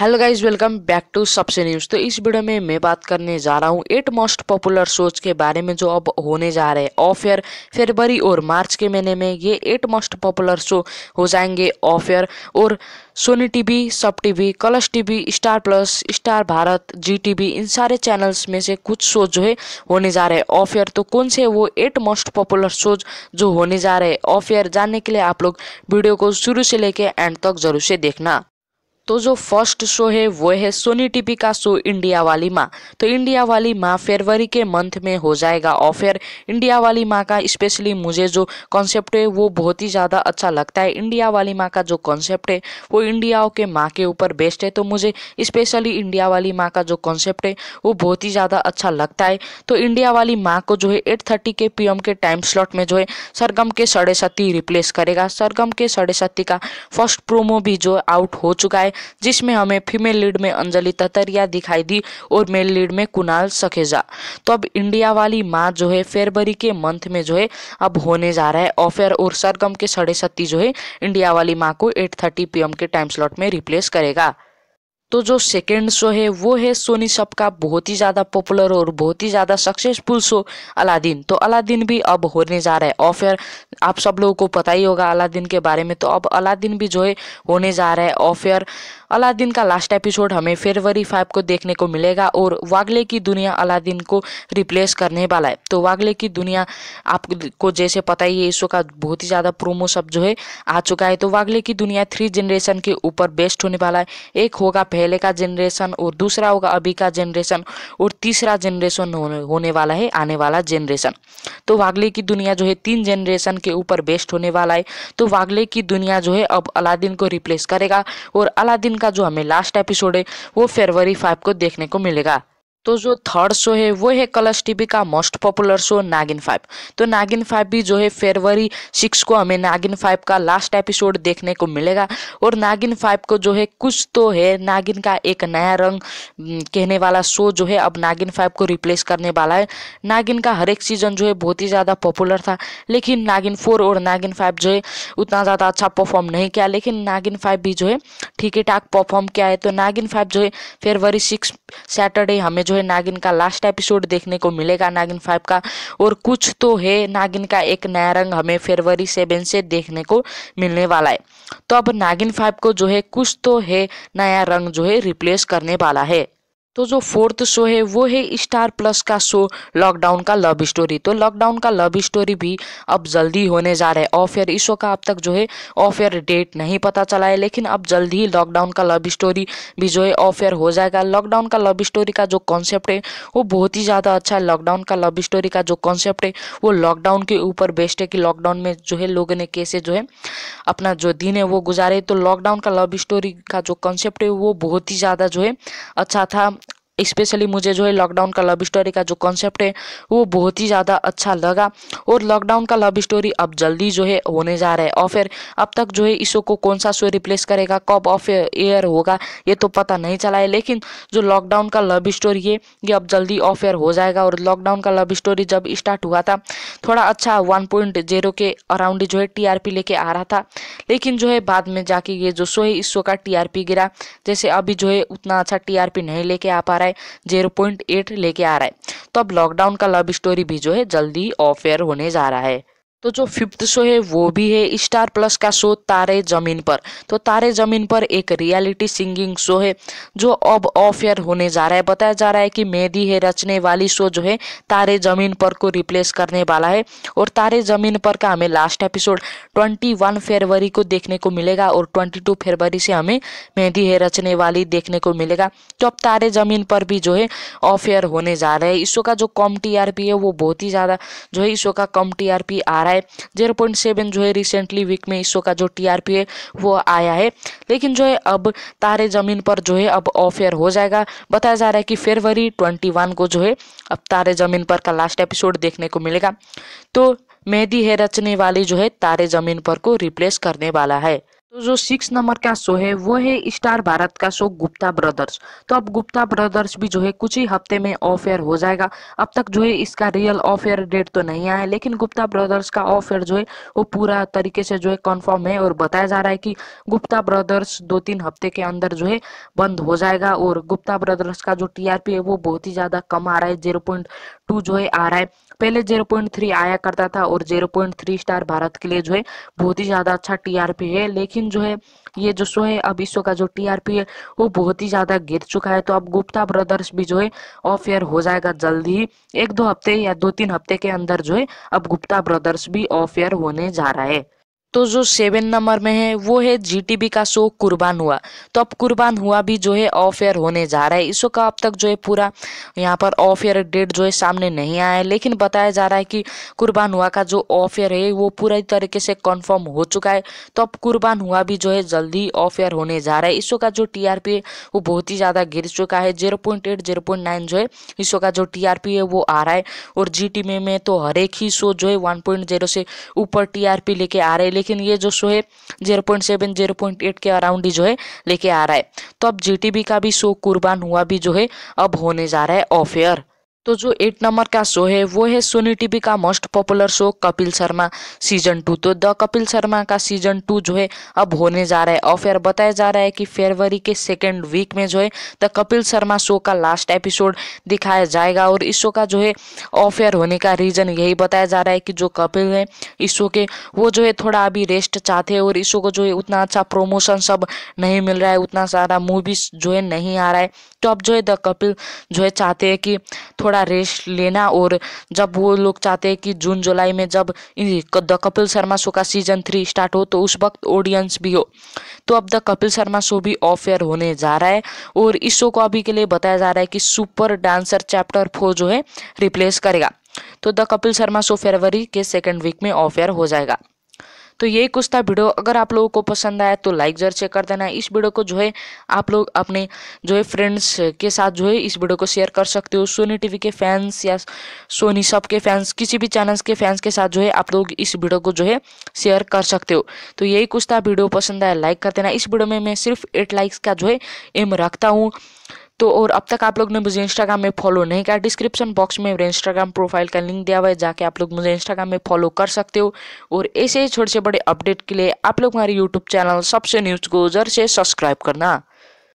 hello guys welcome back to सबसे news तो इस वीडियो में मैं बात करने जा रहा हूँ एट मोस्ट पॉपुलर शोज के बारे में जो अब होने जा रहे हैं ऑफ एयर फरवरी और मार्च के महीने में ये एट मोस्ट पॉपुलर शो हो जाएंगे ऑफ एयर और सोनी टीवी सब टीवी कलश TV Star Plus Star Bharat Zee TV इन सारे चैनल्स में से कुछ शो जो है होने जा रहे हैं ऑफ एयर तो कौन से वो एट मोस्ट पॉपुलर शोज जो होने जा रहे हैं ऑफ एयर जानने के लिए आप लोग वीडियो को शुरू से लेकर एंड तक जरूर से देखना तो जो फर्स्ट शो है वो है सोनी टीवी का शो इंडिया वाली माँ तो इंडिया वाली माँ फरवरी के मंथ में हो जाएगा ऑफेयर इंडिया वाली माँ का स्पेशली मुझे जो कॉन्सेप्ट है वो बहुत ही ज़्यादा अच्छा लगता है इंडिया वाली माँ का जो कॉन्सेप्ट है वो इंडिया के माँ के ऊपर बेस्ट है तो मुझे स्पेशली इंडिया वाली माँ का जो कॉन्सेप्ट है वो बहुत ही ज़्यादा अच्छा लगता है तो इंडिया वाली माँ को जो है एट थर्टी के पी के टाइम स्लॉट में जो है सरगम के साढ़े रिप्लेस करेगा सरगम के साढ़े का फर्स्ट प्रोमो भी जो आउट हो चुका है जिसमें हमें फीमेल लीड में अंजलि ततरिया दिखाई दी और मेल लीड में कुणाल सखेजा तो अब इंडिया वाली माँ जो है फेरवरी के मंथ में जो है अब होने जा रहा है ऑफेयर और सरगम के साढ़े जो है इंडिया वाली माँ को एट थर्टी के टाइम स्लॉट में रिप्लेस करेगा तो जो सेकेंड शो है वो है सोनी सब का बहुत ही ज़्यादा पॉपुलर और बहुत ही ज़्यादा सक्सेसफुल शो अलादीन तो अलादीन भी अब होने जा रहा है ऑफ एयर आप सब लोगों को पता ही होगा अलादीन के बारे में तो अब अलादीन भी जो है होने जा रहा है ऑफ एयर अलादीन का लास्ट एपिसोड हमें फरवरी फाइव को देखने को मिलेगा और वागले की दुनिया अलादीन को रिप्लेस करने वाला है तो वागले की दुनिया आपको जैसे पता ही है इसो का बहुत ही ज़्यादा प्रोमो सब जो है आ चुका है तो वागले की दुनिया थ्री जनरेशन के ऊपर बेस्ट होने वाला है एक होगा पहले का जनरेशन और दूसरा होगा अभी का जनरेशन और तीसरा जनरेशन होने वाला है आने वाला जनरेशन तो वागले की दुनिया जो है तीन जनरेशन के ऊपर बेस्ट होने वाला है तो वागले की दुनिया जो है अब अलादीन को रिप्लेस करेगा और अलादीन का जो हमें लास्ट एपिसोड है वो फरवरी फाइव को देखने को मिलेगा तो जो थर्ड शो है वो है कलर्स टीवी का most popular show Naagin five तो नागिन फाइव भी जो है फरवरी सिक्स को हमें नागिन फाइव का लास्ट एपिसोड देखने को मिलेगा और नागिन फाइव को जो है कुछ तो है नागिन का एक नया रंग कहने वाला शो जो है अब नागिन फाइव को रिप्लेस करने वाला है नागिन का हर एक सीजन जो है बहुत ही ज़्यादा पॉपुलर था लेकिन नागिन फोर और नागिन फाइव जो है उतना ज़्यादा अच्छा परफॉर्म नहीं किया लेकिन नागिन फाइव भी जो है ठीक ठाक परफॉर्म किया है तो नागिन फाइव जो है फरवरी सिक्स सैटरडे हमें जो है नागिन का लास्ट एपिसोड देखने को मिलेगा नागिन फाइव का और कुछ तो है नागिन का एक नया रंग हमें फरवरी सेवन से देखने को मिलने वाला है तो अब नागिन फाइव को जो है कुछ तो है नया रंग जो है रिप्लेस करने वाला है तो जो फोर्थ शो है वो है स्टार प्लस का शो लॉकडाउन का लव स्टोरी तो लॉकडाउन का लव स्टोरी भी अब जल्दी होने जा रहा है ऑफ एयर इस शो का अब तक जो है ऑफ एयर डेट नहीं पता चला है लेकिन अब जल्द ही लॉकडाउन का लव स्टोरी भी जो है ऑफ एयर हो जाएगा लॉकडाउन का लव स्टोरी का जो कॉन्सेप्ट है वो बहुत ही ज़्यादा अच्छा है लॉकडाउन का लव स्टोरी का जो कॉन्सेप्ट है वो लॉकडाउन के ऊपर बेस्ट है कि लॉकडाउन में जो है लोगों ने कैसे जो है अपना जो दिन है वो गुजारे तो लॉकडाउन का लव स्टोरी का जो कॉन्सेप्ट है वो बहुत ही ज़्यादा जो है अच्छा था स्पेशली मुझे जो है लॉकडाउन का लव स्टोरी का जो कॉन्सेप्ट है वो बहुत ही ज़्यादा अच्छा लगा और लॉकडाउन का लव स्टोरी अब जल्दी जो है होने जा रहा है और फिर अब तक जो है इस शो को कौन सा शो रिप्लेस करेगा कब ऑफ एयर होगा ये तो पता नहीं चला है लेकिन जो लॉकडाउन का लव स्टोरी है ये अब जल्दी ऑफ एयर हो जाएगा और लॉकडाउन का लव स्टोरी जब स्टार्ट हुआ था थोड़ा अच्छा वन पॉइंट जीरो के अराउंड जो है टीआरपी लेके आ रहा था लेकिन जो है बाद में जाके ये जो शो है इस शो का टीआरपी गिरा जैसे अभी जो है उतना अच्छा टीआरपी नहीं लेके आ पा रहा है है जीरो पॉइंट एट लेके आ रहा है तो अब लॉकडाउन का लव स्टोरी भी जो है जल्दी ऑफेयर होने जा रहा है तो जो फिफ्थ शो है वो भी है स्टार प्लस का शो तारे ज़मीन पर तो तारे ज़मीन पर एक रियलिटी सिंगिंग शो है जो अब ऑफ एयर होने जा रहा है बताया जा रहा है कि मेहदी है रचने वाली शो जो है तारे ज़मीन पर को रिप्लेस करने वाला है और तारे ज़मीन पर का हमें लास्ट एपिसोड ट्वेंटी वन फरवरी को देखने को मिलेगा और ट्वेंटी टू फरवरी से हमें मेहदी है रचने वाली देखने को मिलेगा तो अब तारे ज़मीन पर भी जो है ऑफ एयर होने जा रहा है इस शो का जो कम टी है वो बहुत ही ज़्यादा जो है इस शो का कम टी आ रहा है रहा है जीरो पॉइंट सेवन जो है रिसेंटली वीक में इसरो का जो टीआरपी है वो आया है लेकिन जो है अब तारे ज़मीन पर जो है अब ऑफ एयर हो जाएगा बताया जा रहा है कि फरवरी ट्वेंटी वन को जो है अब तारे ज़मीन पर का लास्ट एपिसोड देखने को मिलेगा तो मेहदी है रचने वाली जो है तारे ज़मीन पर को रिप्लेस करने वाला है तो जो सिक्स नंबर का शो है वो है स्टार भारत का शो गुप्ता ब्रदर्स तो अब गुप्ता ब्रदर्स भी जो है कुछ ही हफ्ते में ऑफ एयर हो जाएगा अब तक जो है इसका रियल ऑफ एयर डेट तो नहीं आया है लेकिन गुप्ता ब्रदर्स का ऑफ एयर जो है वो पूरा तरीके से जो है कन्फर्म है और बताया जा रहा है कि गुप्ता ब्रदर्स दो तीन हफ्ते के अंदर जो है बंद हो जाएगा और गुप्ता ब्रदर्स का जो टी है वो बहुत ही ज़्यादा कम आ रहा है जीरो टू जो है आ रहा है पहले 0.3 आया करता था और 0.3 स्टार भारत के लिए जो है बहुत ही ज्यादा अच्छा टीआरपी है लेकिन जो है ये जो शो है अब इस शो का जो टीआरपी है वो बहुत ही ज्यादा गिर चुका है तो अब गुप्ता ब्रदर्स भी जो है ऑफ एयर हो जाएगा जल्द ही एक दो हफ्ते या दो तीन हफ्ते के अंदर जो है अब गुप्ता ब्रदर्स भी ऑफ एयर होने जा रहा है तो जो सेवन नंबर में है वो है जीटीबी का शो कुर्बान हुआ तो अब कुर्बान हुआ भी जो है ऑफ एयर होने जा रहा है इस शो का अब तक जो है पूरा यहाँ पर ऑफ एयर डेट जो है सामने नहीं आया है लेकिन बताया जा रहा है कि कुर्बान हुआ का जो ऑफ एयर है वो पूरी तरीके से कन्फर्म हो चुका है तो अब कुर्बान हुआ भी जो है जल्दी ऑफ एयर होने जा रहा है इस शो का जो टी है वो बहुत ही ज़्यादा गिर चुका है zero point eight zero point nine जो है इस शो का जो टी है वो आ रहा है और जी में तो हर एक ही शो जो है वन पॉइंट जीरो से ऊपर टी लेके आ रहे लेकिन ये जो शो है zero point seven zero point eight के अराउंड ही जो है लेके आ रहा है तो अब जीटीबी का भी शो कुर्बान हुआ भी जो है अब होने जा रहा है ऑफ एयर तो जो एट नंबर का शो है वो है सोनी टीवी का most popular show Kapil Sharma season two तो द कपिल शर्मा का सीजन टू जो है अब होने जा रहा है और फिर बताया जा रहा है कि फरवरी के सेकेंड वीक में जो है द कपिल शर्मा शो का लास्ट एपिसोड दिखाया जाएगा और इस शो का जो है ऑफेयर होने का रीज़न यही बताया जा रहा है कि जो कपिल है इस शो के वो जो है थोड़ा अभी रेस्ट चाहते हैं और इस शो को जो है उतना अच्छा प्रोमोशन सब नहीं मिल रहा है उतना सारा मूवीज जो है नहीं आ रहा है तो अब जो है द कपिल जो है चाहते हैं कि थोड़ा थोड़ा रेस्ट लेना और जब वो लोग चाहते हैं कि जून जुलाई में जब द कपिल शर्मा शो का सीजन थ्री स्टार्ट हो तो उस वक्त ऑडियंस भी हो तो अब द कपिल शर्मा शो भी ऑफ एयर होने जा रहा है और इस शो को अभी के लिए बताया जा रहा है कि सुपर डांसर चैप्टर फोर जो है रिप्लेस करेगा तो द कपिल शर्मा शो फरवरी के सेकेंड वीक में ऑफ एयर हो जाएगा तो यही कुछ था वीडियो अगर आप लोगों को पसंद आया तो लाइक जरूर चेक कर देना इस वीडियो को जो है आप लोग अपने जो है फ्रेंड्स के साथ जो है इस वीडियो को शेयर कर सकते हो सोनी टीवी के फैंस या सोनी सब के फैंस किसी भी चैनल्स के फैंस के साथ जो है आप लोग इस वीडियो को जो है शेयर कर सकते हो तो यही कुछ था वीडियो पसंद आया लाइक कर देना इस वीडियो में मैं सिर्फ एट लाइक्स का जो है एम रखता हूँ तो और अब तक आप लोग ने मुझे इंस्टाग्राम में फॉलो नहीं किया डिस्क्रिप्शन बॉक्स में मेरे इंस्टाग्राम प्रोफाइल का लिंक दिया हुआ है जाके आप लोग मुझे इंस्टाग्राम में फॉलो कर सकते हो और ऐसे ही छोटे से बड़े अपडेट के लिए आप लोग हमारे यूट्यूब चैनल सबसे न्यूज़ को जर से सब्सक्राइब करना